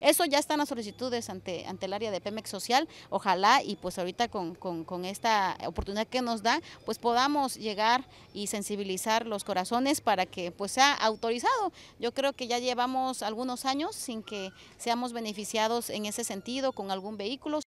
Eso ya están las solicitudes ante, ante el área de Pemex Social. Ojalá y pues ahorita con, con, esta oportunidad que nos da, pues podamos llegar y sensibilizar los corazones para que pues sea autorizado. Yo creo que ya llevamos algunos años sin que seamos beneficiados en ese sentido con algún vehículo.